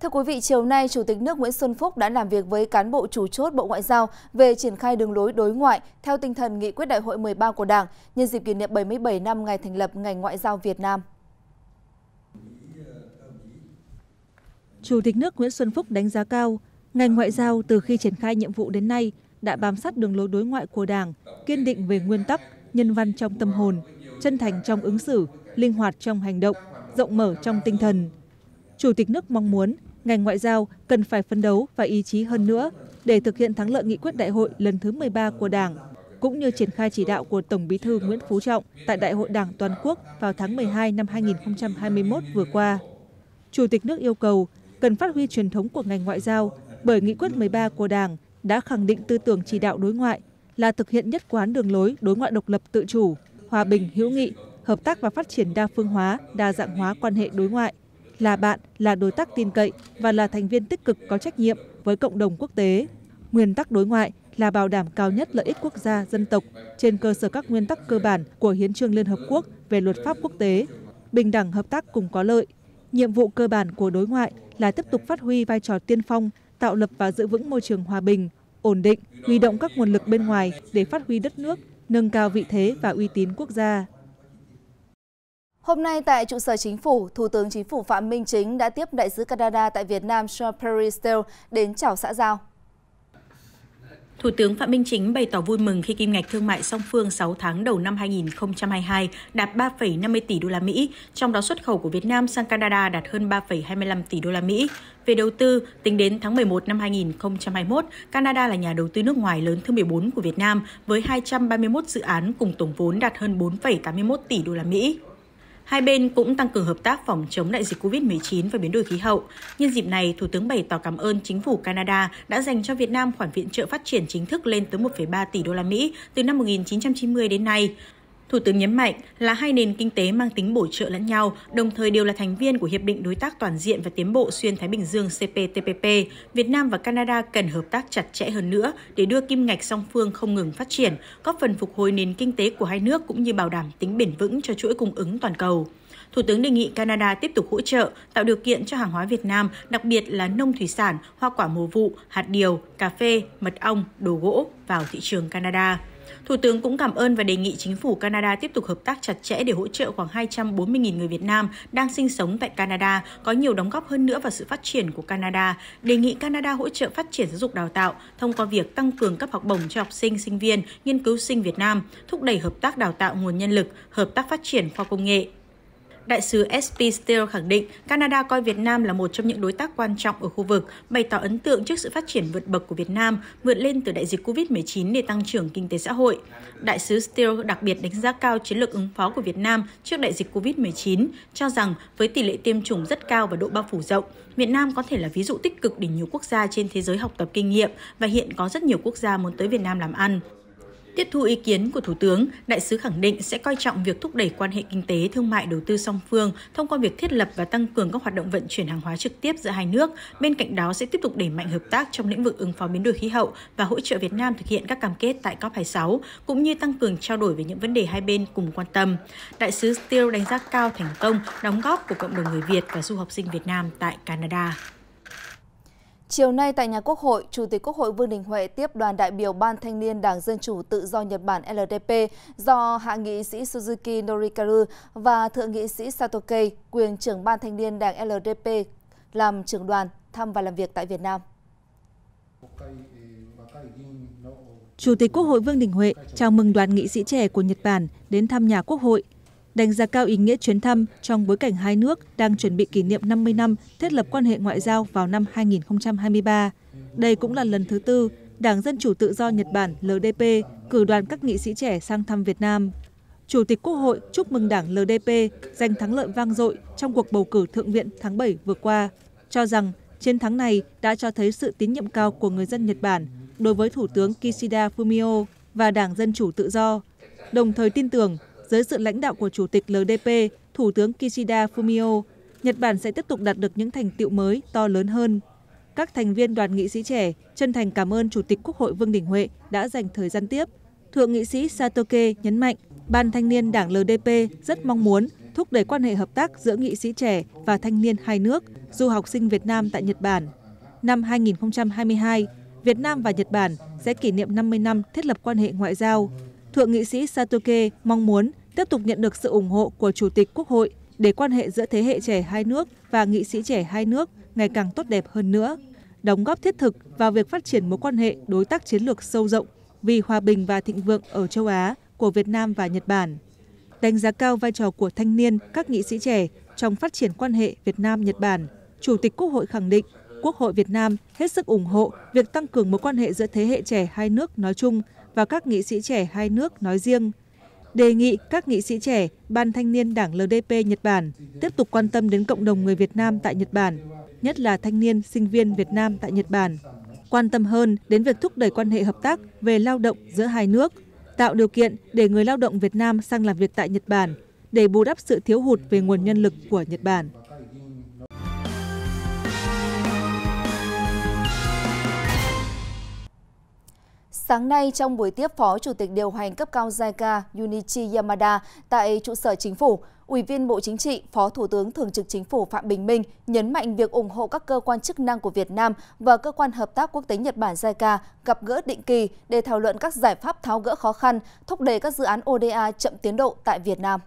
Thưa quý vị, chiều nay, Chủ tịch nước Nguyễn Xuân Phúc đã làm việc với cán bộ chủ chốt Bộ Ngoại giao về triển khai đường lối đối ngoại theo tinh thần nghị quyết đại hội 13 của Đảng nhân dịp kỷ niệm 77 năm ngày thành lập ngành ngoại giao Việt Nam. Chủ tịch nước Nguyễn Xuân Phúc đánh giá cao, ngành ngoại giao từ khi triển khai nhiệm vụ đến nay đã bám sát đường lối đối ngoại của Đảng, kiên định về nguyên tắc, nhân văn trong tâm hồn, chân thành trong ứng xử, linh hoạt trong hành động, rộng mở trong tinh thần. Chủ tịch nước mong muốn ngành ngoại giao cần phải phấn đấu và ý chí hơn nữa để thực hiện thắng lợi nghị quyết đại hội lần thứ 13 của đảng cũng như triển khai chỉ đạo của tổng bí thư nguyễn phú trọng tại đại hội đảng toàn quốc vào tháng 12 năm 2021 vừa qua chủ tịch nước yêu cầu cần phát huy truyền thống của ngành ngoại giao bởi nghị quyết 13 của đảng đã khẳng định tư tưởng chỉ đạo đối ngoại là thực hiện nhất quán đường lối đối ngoại độc lập tự chủ hòa bình hữu nghị hợp tác và phát triển đa phương hóa đa dạng hóa quan hệ đối ngoại là bạn là đối tác tin cậy và là thành viên tích cực có trách nhiệm với cộng đồng quốc tế nguyên tắc đối ngoại là bảo đảm cao nhất lợi ích quốc gia dân tộc trên cơ sở các nguyên tắc cơ bản của hiến trương liên hợp quốc về luật pháp quốc tế bình đẳng hợp tác cùng có lợi nhiệm vụ cơ bản của đối ngoại là tiếp tục phát huy vai trò tiên phong tạo lập và giữ vững môi trường hòa bình ổn định huy động các nguồn lực bên ngoài để phát huy đất nước nâng cao vị thế và uy tín quốc gia Hôm nay tại trụ sở chính phủ, Thủ tướng Chính phủ Phạm Minh Chính đã tiếp đại sứ Canada tại Việt Nam Sean Perry Steele đến chào xã giao. Thủ tướng Phạm Minh Chính bày tỏ vui mừng khi kim ngạch thương mại song phương 6 tháng đầu năm 2022 đạt 3,50 tỷ đô la Mỹ, trong đó xuất khẩu của Việt Nam sang Canada đạt hơn 3,25 tỷ đô la Mỹ. Về đầu tư, tính đến tháng 11 năm 2021, Canada là nhà đầu tư nước ngoài lớn thứ 14 của Việt Nam với 231 dự án cùng tổng vốn đạt hơn 4,81 tỷ đô la Mỹ. Hai bên cũng tăng cường hợp tác phòng chống đại dịch COVID-19 và biến đổi khí hậu. Nhân dịp này, Thủ tướng bày tỏ cảm ơn chính phủ Canada đã dành cho Việt Nam khoản viện trợ phát triển chính thức lên tới 1,3 tỷ đô la Mỹ từ năm 1990 đến nay. Thủ tướng nhấn mạnh là hai nền kinh tế mang tính bổ trợ lẫn nhau, đồng thời đều là thành viên của Hiệp định Đối tác Toàn diện và Tiến bộ Xuyên Thái Bình Dương CPTPP. Việt Nam và Canada cần hợp tác chặt chẽ hơn nữa để đưa kim ngạch song phương không ngừng phát triển, góp phần phục hồi nền kinh tế của hai nước cũng như bảo đảm tính bền vững cho chuỗi cung ứng toàn cầu. Thủ tướng đề nghị Canada tiếp tục hỗ trợ, tạo điều kiện cho hàng hóa Việt Nam, đặc biệt là nông thủy sản, hoa quả mùa vụ, hạt điều, cà phê, mật ong, đồ gỗ vào thị trường Canada. Thủ tướng cũng cảm ơn và đề nghị chính phủ Canada tiếp tục hợp tác chặt chẽ để hỗ trợ khoảng 240.000 người Việt Nam đang sinh sống tại Canada có nhiều đóng góp hơn nữa vào sự phát triển của Canada, đề nghị Canada hỗ trợ phát triển giáo dục đào tạo thông qua việc tăng cường cấp học bổng cho học sinh, sinh viên, nghiên cứu sinh Việt Nam, thúc đẩy hợp tác đào tạo nguồn nhân lực, hợp tác phát triển khoa công nghệ, Đại sứ SP Steele khẳng định Canada coi Việt Nam là một trong những đối tác quan trọng ở khu vực, bày tỏ ấn tượng trước sự phát triển vượt bậc của Việt Nam, vượt lên từ đại dịch COVID-19 để tăng trưởng kinh tế xã hội. Đại sứ Steele đặc biệt đánh giá cao chiến lược ứng phó của Việt Nam trước đại dịch COVID-19, cho rằng với tỷ lệ tiêm chủng rất cao và độ bao phủ rộng, Việt Nam có thể là ví dụ tích cực để nhiều quốc gia trên thế giới học tập kinh nghiệm và hiện có rất nhiều quốc gia muốn tới Việt Nam làm ăn. Tiếp thu ý kiến của Thủ tướng, đại sứ khẳng định sẽ coi trọng việc thúc đẩy quan hệ kinh tế, thương mại, đầu tư song phương thông qua việc thiết lập và tăng cường các hoạt động vận chuyển hàng hóa trực tiếp giữa hai nước. Bên cạnh đó sẽ tiếp tục đẩy mạnh hợp tác trong lĩnh vực ứng phó biến đổi khí hậu và hỗ trợ Việt Nam thực hiện các cam kết tại COP26, cũng như tăng cường trao đổi về những vấn đề hai bên cùng quan tâm. Đại sứ Steele đánh giá cao thành công, đóng góp của cộng đồng người Việt và du học sinh Việt Nam tại Canada. Chiều nay tại nhà Quốc hội, Chủ tịch Quốc hội Vương Đình Huệ tiếp đoàn đại biểu Ban Thanh niên Đảng Dân Chủ Tự do Nhật Bản LDP do Hạ nghị sĩ Suzuki Norikaru và Thượng nghị sĩ Satoke, quyền trưởng Ban Thanh niên Đảng LDP, làm trưởng đoàn thăm và làm việc tại Việt Nam. Chủ tịch Quốc hội Vương Đình Huệ chào mừng đoàn nghị sĩ trẻ của Nhật Bản đến thăm nhà Quốc hội – đánh giá cao ý nghĩa chuyến thăm trong bối cảnh hai nước đang chuẩn bị kỷ niệm 50 năm thiết lập quan hệ ngoại giao vào năm 2023. đây cũng là lần thứ tư đảng dân chủ tự do nhật bản ldp cử đoàn các nghị sĩ trẻ sang thăm việt nam chủ tịch quốc hội chúc mừng đảng ldp giành thắng lợi vang dội trong cuộc bầu cử thượng viện tháng bảy vừa qua cho rằng chiến thắng này đã cho thấy sự tín nhiệm cao của người dân nhật bản đối với thủ tướng kishida fumio và đảng dân chủ tự do đồng thời tin tưởng dưới sự lãnh đạo của chủ tịch ldp thủ tướng kishida fumio nhật bản sẽ tiếp tục đạt được những thành tiệu mới to lớn hơn các thành viên đoàn nghị sĩ trẻ chân thành cảm ơn chủ tịch quốc hội vương đình huệ đã dành thời gian tiếp thượng nghị sĩ satoke nhấn mạnh ban thanh niên đảng ldp rất mong muốn thúc đẩy quan hệ hợp tác giữa nghị sĩ trẻ và thanh niên hai nước du học sinh Việt Nam tại Nhật Bản. Năm 2022, Việt Nam và Nhật Bản sẽ kỷ niệm 50 năm thiết lập quan hệ ngoại giao. Thượng nghị sĩ Satoke mong muốn tiếp tục nhận được sự ủng hộ của chủ tịch quốc hội để quan hệ giữa thế hệ trẻ hai nước và nghị sĩ trẻ hai nước ngày càng tốt đẹp hơn nữa đóng góp thiết thực vào việc phát triển mối quan hệ đối tác chiến lược sâu rộng vì hòa bình và thịnh vượng ở châu Á của Việt Nam và Nhật Bản. Đánh giá cao vai trò của thanh niên, các nghị sĩ trẻ trong phát triển quan hệ Việt Nam-Nhật Bản, Chủ tịch Quốc hội khẳng định Quốc hội Việt Nam hết sức ủng hộ việc tăng cường mối quan hệ giữa thế hệ trẻ hai nước nói chung và các nghị sĩ trẻ hai nước nói riêng – đề nghị các nghị sĩ trẻ ban thanh niên đảng ldp nhật bản tiếp tục quan tâm đến cộng đồng người việt nam tại nhật bản nhất là thanh niên sinh viên việt nam tại nhật bản quan tâm hơn đến việc thúc đẩy quan hệ hợp tác về lao động giữa hai nước tạo điều kiện để người lao động việt nam sang làm việc tại nhật bản để bù đắp sự thiếu hụt về nguồn nhân lực của nhật bản Sáng nay, trong buổi tiếp Phó Chủ tịch điều hành cấp cao JICA Junichi Yamada tại trụ sở chính phủ, Ủy viên Bộ Chính trị, Phó Thủ tướng Thường trực Chính phủ Phạm Bình Minh nhấn mạnh việc ủng hộ các cơ quan chức năng của Việt Nam và Cơ quan Hợp tác Quốc tế Nhật Bản JICA gặp gỡ định kỳ để thảo luận các giải pháp tháo gỡ khó khăn, thúc đẩy các dự án ODA chậm tiến độ tại Việt Nam.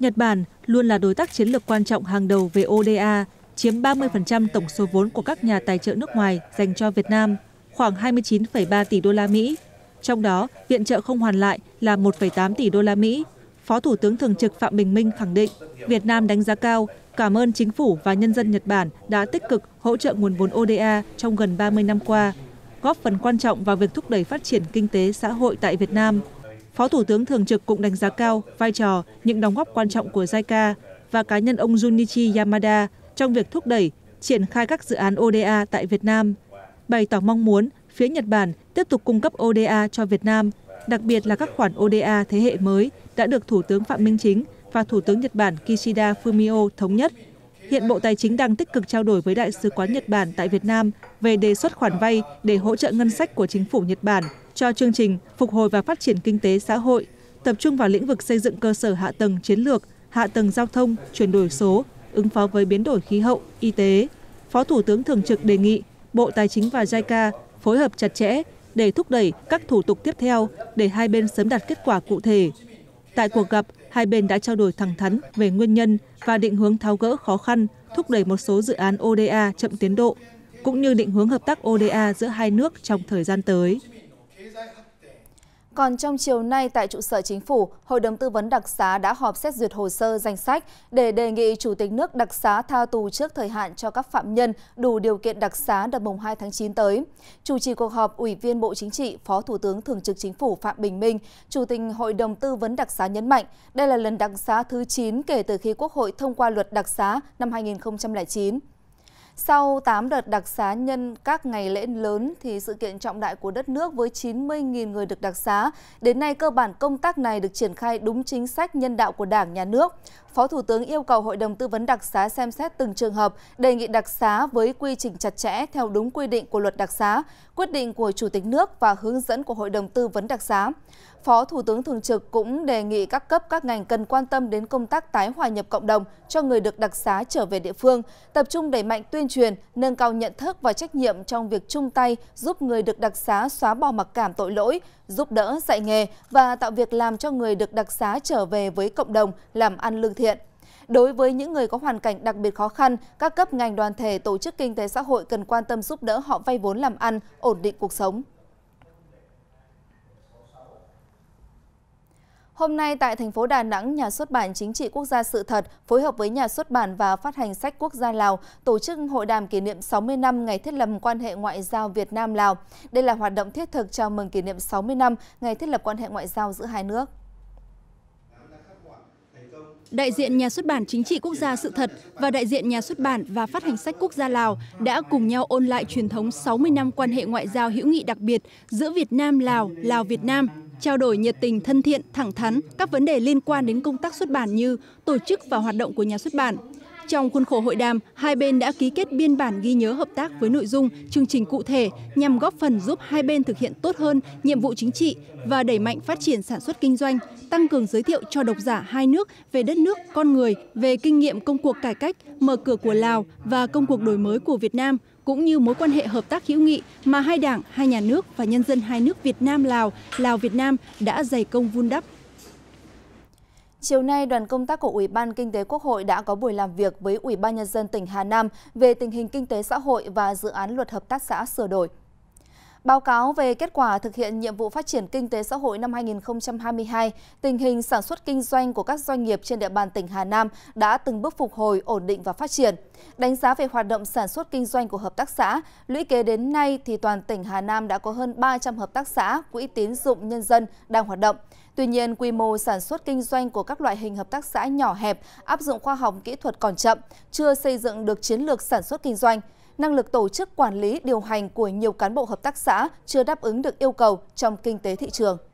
Nhật Bản luôn là đối tác chiến lược quan trọng hàng đầu về ODA, chiếm ba mươi tổng số vốn của các nhà tài trợ nước ngoài dành cho việt nam khoảng hai mươi chín ba tỷ đô la Mỹ. trong đó viện trợ không hoàn lại là một tám tỷ đô la Mỹ. phó thủ tướng thường trực phạm bình minh khẳng định việt nam đánh giá cao cảm ơn chính phủ và nhân dân nhật bản đã tích cực hỗ trợ nguồn vốn oda trong gần ba mươi năm qua góp phần quan trọng vào việc thúc đẩy phát triển kinh tế xã hội tại việt nam phó thủ tướng thường trực cũng đánh giá cao vai trò những đóng góp quan trọng của jica và cá nhân ông junichi yamada trong việc thúc đẩy triển khai các dự án oda tại việt nam bày tỏ mong muốn phía nhật bản tiếp tục cung cấp oda cho việt nam đặc biệt là các khoản oda thế hệ mới đã được thủ tướng phạm minh chính và thủ tướng nhật bản kishida fumio thống nhất hiện bộ tài chính đang tích cực trao đổi với đại sứ quán nhật bản tại việt nam về đề xuất khoản vay để hỗ trợ ngân sách của chính phủ nhật bản cho chương trình phục hồi và phát triển kinh tế xã hội tập trung vào lĩnh vực xây dựng cơ sở hạ tầng chiến lược hạ tầng giao thông chuyển đổi số ứng phó với biến đổi khí hậu y tế phó thủ tướng thường trực đề nghị bộ tài chính và jica phối hợp chặt chẽ để thúc đẩy các thủ tục tiếp theo để hai bên sớm đạt kết quả cụ thể tại cuộc gặp hai bên đã trao đổi thẳng thắn về nguyên nhân và định hướng tháo gỡ khó khăn thúc đẩy một số dự án oda chậm tiến độ cũng như định hướng hợp tác oda giữa hai nước trong thời gian tới còn trong chiều nay tại trụ sở chính phủ, Hội đồng tư vấn đặc xá đã họp xét duyệt hồ sơ danh sách để đề nghị Chủ tịch nước đặc xá tha tù trước thời hạn cho các phạm nhân đủ điều kiện đặc xá đợt mùng 2 tháng 9 tới. Chủ trì cuộc họp, Ủy viên Bộ Chính trị, Phó Thủ tướng Thường trực Chính phủ Phạm Bình Minh, Chủ tịch Hội đồng tư vấn đặc xá nhấn mạnh, đây là lần đặc xá thứ 9 kể từ khi Quốc hội thông qua luật đặc xá năm 2009. Sau 8 đợt đặc xá nhân các ngày lễ lớn thì sự kiện trọng đại của đất nước với 90.000 người được đặc xá, đến nay cơ bản công tác này được triển khai đúng chính sách nhân đạo của Đảng, Nhà nước. Phó Thủ tướng yêu cầu Hội đồng Tư vấn đặc xá xem xét từng trường hợp, đề nghị đặc xá với quy trình chặt chẽ theo đúng quy định của luật đặc xá, quyết định của Chủ tịch nước và hướng dẫn của Hội đồng Tư vấn đặc xá. Phó Thủ tướng Thường trực cũng đề nghị các cấp các ngành cần quan tâm đến công tác tái hòa nhập cộng đồng cho người được đặc xá trở về địa phương, tập trung đẩy mạnh tuyên truyền, nâng cao nhận thức và trách nhiệm trong việc chung tay giúp người được đặc xá xóa bỏ mặc cảm tội lỗi, giúp đỡ dạy nghề và tạo việc làm cho người được đặc xá trở về với cộng đồng làm ăn lương thiện. Đối với những người có hoàn cảnh đặc biệt khó khăn, các cấp ngành đoàn thể tổ chức kinh tế xã hội cần quan tâm giúp đỡ họ vay vốn làm ăn, ổn định cuộc sống. Hôm nay tại thành phố Đà Nẵng, Nhà xuất bản Chính trị Quốc gia Sự thật phối hợp với Nhà xuất bản và Phát hành sách Quốc gia Lào tổ chức hội đàm kỷ niệm 60 năm ngày thiết lập quan hệ ngoại giao Việt Nam Lào. Đây là hoạt động thiết thực chào mừng kỷ niệm 60 năm ngày thiết lập quan hệ ngoại giao giữa hai nước đại diện nhà xuất bản chính trị quốc gia sự thật và đại diện nhà xuất bản và phát hành sách quốc gia lào đã cùng nhau ôn lại truyền thống 60 năm quan hệ ngoại giao hữu nghị đặc biệt giữa Việt Nam Lào, Lào Việt Nam, trao đổi nhiệt tình thân thiện, thẳng thắn các vấn đề liên quan đến công tác xuất bản như tổ chức và hoạt động của nhà xuất bản, trong khuôn khổ hội đàm hai bên đã ký kết biên bản ghi nhớ hợp tác với nội dung chương trình cụ thể nhằm góp phần giúp hai bên thực hiện tốt hơn nhiệm vụ chính trị và đẩy mạnh phát triển sản xuất kinh doanh tăng cường giới thiệu cho độc giả hai nước về đất nước con người về kinh nghiệm công cuộc cải cách mở cửa của lào và công cuộc đổi mới của việt nam cũng như mối quan hệ hợp tác hữu nghị mà hai đảng hai nhà nước và nhân dân hai nước việt nam lào lào việt nam đã dày công vun đắp Chiều nay, đoàn công tác của Ủy ban Kinh tế Quốc hội đã có buổi làm việc với Ủy ban Nhân dân tỉnh Hà Nam về tình hình kinh tế xã hội và dự án luật hợp tác xã sửa đổi. Báo cáo về kết quả thực hiện nhiệm vụ phát triển kinh tế xã hội năm 2022, tình hình sản xuất kinh doanh của các doanh nghiệp trên địa bàn tỉnh Hà Nam đã từng bước phục hồi, ổn định và phát triển. Đánh giá về hoạt động sản xuất kinh doanh của hợp tác xã, lũy kế đến nay thì toàn tỉnh Hà Nam đã có hơn 300 hợp tác xã, quỹ tín dụng nhân dân đang hoạt động. Tuy nhiên, quy mô sản xuất kinh doanh của các loại hình hợp tác xã nhỏ hẹp, áp dụng khoa học kỹ thuật còn chậm, chưa xây dựng được chiến lược sản xuất kinh doanh. Năng lực tổ chức quản lý điều hành của nhiều cán bộ hợp tác xã chưa đáp ứng được yêu cầu trong kinh tế thị trường.